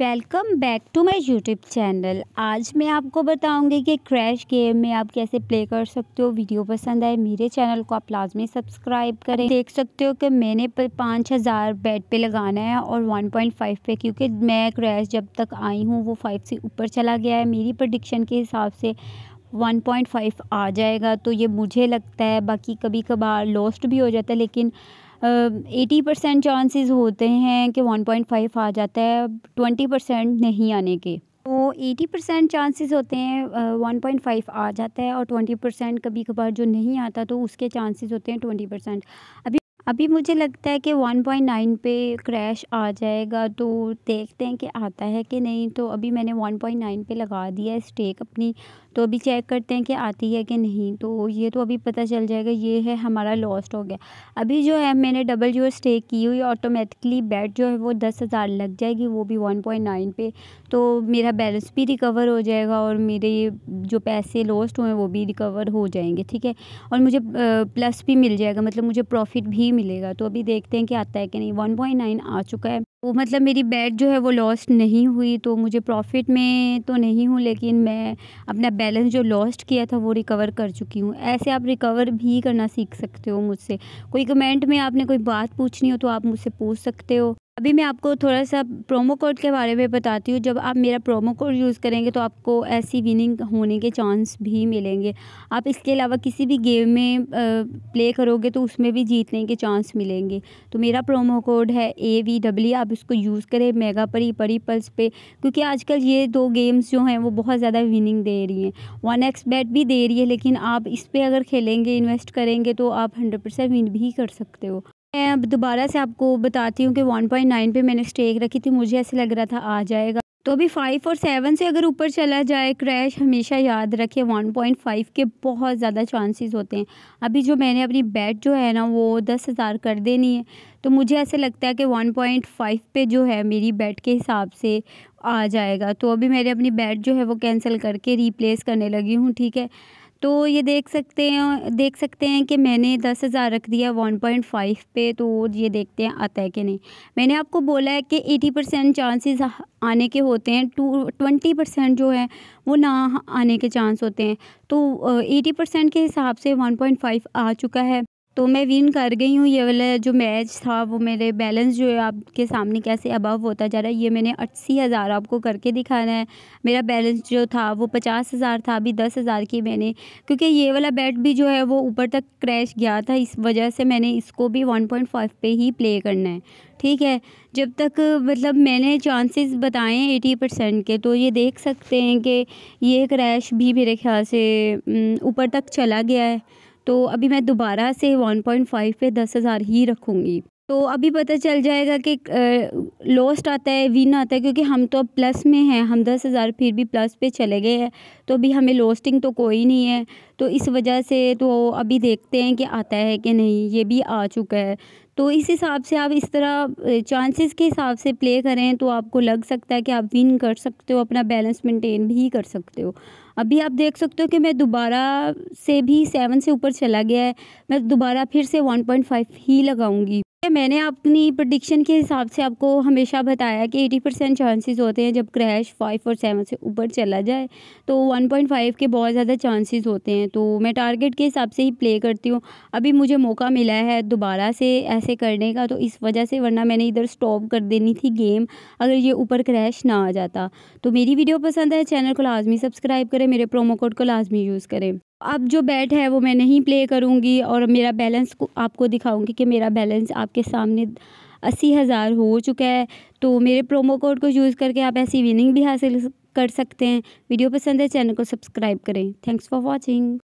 welcome back to my YouTube channel आज मैं आपको बताऊंगी कि क्रैश गेम में आप कैसे प्ले कर सकते हो वीडियो पसंद आए मेरे चैनल को आप लाजमी सब्सक्राइब करें देख सकते हो कि मैंने पाँच हज़ार बेड पे लगाना है और 1.5 पे क्योंकि मैं क्रैश जब तक आई हूँ वो 5 से ऊपर चला गया है मेरी प्रडिक्शन के हिसाब से 1.5 आ जाएगा तो ये मुझे लगता है बाकी कभी कभार लॉस्ट भी हो जाता है लेकिन एटी परसेंट चांसेस होते हैं कि वन पॉइंट फाइव आ जाता है ट्वेंटी परसेंट नहीं आने के तो एटी परसेंट चांसेस होते हैं वन पॉइंट फाइव आ जाता है और ट्वेंटी परसेंट कभी कभार जो नहीं आता तो उसके चांसेस होते हैं ट्वेंटी परसेंट अभी अभी मुझे लगता है कि 1.9 पे क्रैश आ जाएगा तो देखते हैं कि आता है कि नहीं तो अभी मैंने 1.9 पे लगा दिया है स्टेक अपनी तो अभी चेक करते हैं कि आती है कि नहीं तो ये तो अभी पता चल जाएगा ये है हमारा लॉस्ट हो गया अभी जो है मैंने डबल जो स्टेक की हुई ऑटोमेटिकली बैट जो है वो दस हज़ार लग जाएगी वो भी 1.9 पे तो मेरा बैलेंस भी रिकवर हो जाएगा और मेरे जो पैसे लॉस्ट हुए वो भी रिकवर हो जाएंगे ठीक है और मुझे प्लस भी मिल जाएगा मतलब मुझे प्रॉफिट भी ही मिलेगा तो अभी देखते हैं कि आता है कि नहीं वन पॉइंट नाइन आ चुका है तो मतलब मेरी बैट जो है वो लॉस्ट नहीं हुई तो मुझे प्रॉफिट में तो नहीं हूँ लेकिन मैं अपना बैलेंस जो लॉस्ट किया था वो रिकवर कर चुकी हूँ ऐसे आप रिकवर भी करना सीख सकते हो मुझसे कोई कमेंट में आपने कोई बात पूछनी हो तो आप मुझसे पूछ सकते हो अभी मैं आपको थोड़ा सा प्रोमो कोड के बारे में बताती हूँ जब आप मेरा प्रोमो कोड यूज़ करेंगे तो आपको ऐसी विनिंग होने के चांस भी मिलेंगे आप इसके अलावा किसी भी गेम में प्ले करोगे तो उसमें भी जीतने के चांस मिलेंगे तो मेरा प्रोमो कोड है ए वी डब्ल्यू आप इसको यूज़ करें मेगा परी परी पल्स पे क्योंकि आजकल ये दो गेम्स जो हैं वो बहुत ज़्यादा विनिंग दे रही हैं वन एक्स बैट भी दे रही है लेकिन आप इस पर अगर खेलेंगे इन्वेस्ट करेंगे तो आप हंड्रेड परसेंट विन भी कर सकते हो मैं अब दोबारा से आपको बताती हूँ कि 1.9 पे मैंने स्टेक रखी थी मुझे ऐसे लग रहा था आ जाएगा तो अभी फाइव और सेवन से अगर ऊपर चला जाए क्रैश हमेशा याद रखे 1.5 के बहुत ज़्यादा चांसेस होते हैं अभी जो मैंने अपनी बैट जो है ना वो दस हज़ार कर देनी है तो मुझे ऐसे लगता है कि 1.5 पे जो है मेरी बैट के हिसाब से आ जाएगा तो अभी मैंने अपनी बैट जो है वो कैंसिल करके रिप्लेस करने लगी हूँ ठीक है तो ये देख सकते हैं देख सकते हैं कि मैंने दस हज़ार रख दिया वन पॉइंट फाइव पे तो ये देखते हैं आता है कि नहीं मैंने आपको बोला है कि एटी परसेंट चांसेस आने के होते हैं टू ट्वेंटी परसेंट जो है वो ना आने के चांस होते हैं तो एटी परसेंट के हिसाब से वन पॉइंट फाइव आ चुका है तो मैं विन कर गई हूँ ये वाला जो मैच था वो मेरे बैलेंस जो है आपके सामने कैसे अबव होता जा रहा है ये मैंने अस्सी हज़ार आपको करके दिखाना है मेरा बैलेंस जो था वो पचास हज़ार था अभी दस हज़ार की मैंने क्योंकि ये वाला बैट भी जो है वो ऊपर तक क्रैश गया था इस वजह से मैंने इसको भी वन पॉइंट फाइव पे ही प्ले करना है ठीक है जब तक मतलब मैंने चांसेस बताए हैं एटी परसेंट के तो ये देख सकते हैं कि ये क्रैश भी मेरे ख्याल से ऊपर तक चला गया है तो अभी मैं दोबारा से वन पॉइंट फाइव पे दस हज़ार ही रखूँगी तो अभी पता चल जाएगा कि लॉस्ट आता है विन आता है क्योंकि हम तो अब प्लस में हैं हम दस हज़ार फिर भी प्लस पे चले गए हैं तो अभी हमें लॉस्टिंग तो कोई नहीं है तो इस वजह से तो अभी देखते हैं कि आता है कि नहीं ये भी आ चुका है तो इस हिसाब से आप इस तरह चांसेस के हिसाब से प्ले करें तो आपको लग सकता है कि आप विन कर सकते हो अपना बैलेंस मेंटेन भी कर सकते हो अभी आप देख सकते हो कि मैं दोबारा से भी सेवन से ऊपर चला गया है मैं दोबारा फिर से वन पॉइंट फाइव ही लगाऊंगी मैंने अपनी प्रडिक्शन के हिसाब से आपको हमेशा बताया कि 80 परसेंट चांसेस होते हैं जब क्रैश फाइव और सेवन से ऊपर चला जाए तो 1.5 के बहुत ज़्यादा चांसेस होते हैं तो मैं टारगेट के हिसाब से ही प्ले करती हूँ अभी मुझे मौका मिला है दोबारा से ऐसे करने का तो इस वजह से वरना मैंने इधर स्टॉप कर देनी थी गेम अगर ये ऊपर क्रैश ना आ जाता तो मेरी वीडियो पसंद है चैनल को लाजमी सब्सक्राइब करें मेरे प्रोमो कोड को लाजमी यूज़ करें अब जो बैट है वो मैं नहीं प्ले करूँगी और मेरा बैलेंस को आपको दिखाऊँगी कि मेरा बैलेंस आपके सामने अस्सी हज़ार हो चुका है तो मेरे प्रोमो कोड को यूज़ करके आप ऐसी विनिंग भी हासिल कर सकते हैं वीडियो पसंद है चैनल को सब्सक्राइब करें थैंक्स फॉर वॉचिंग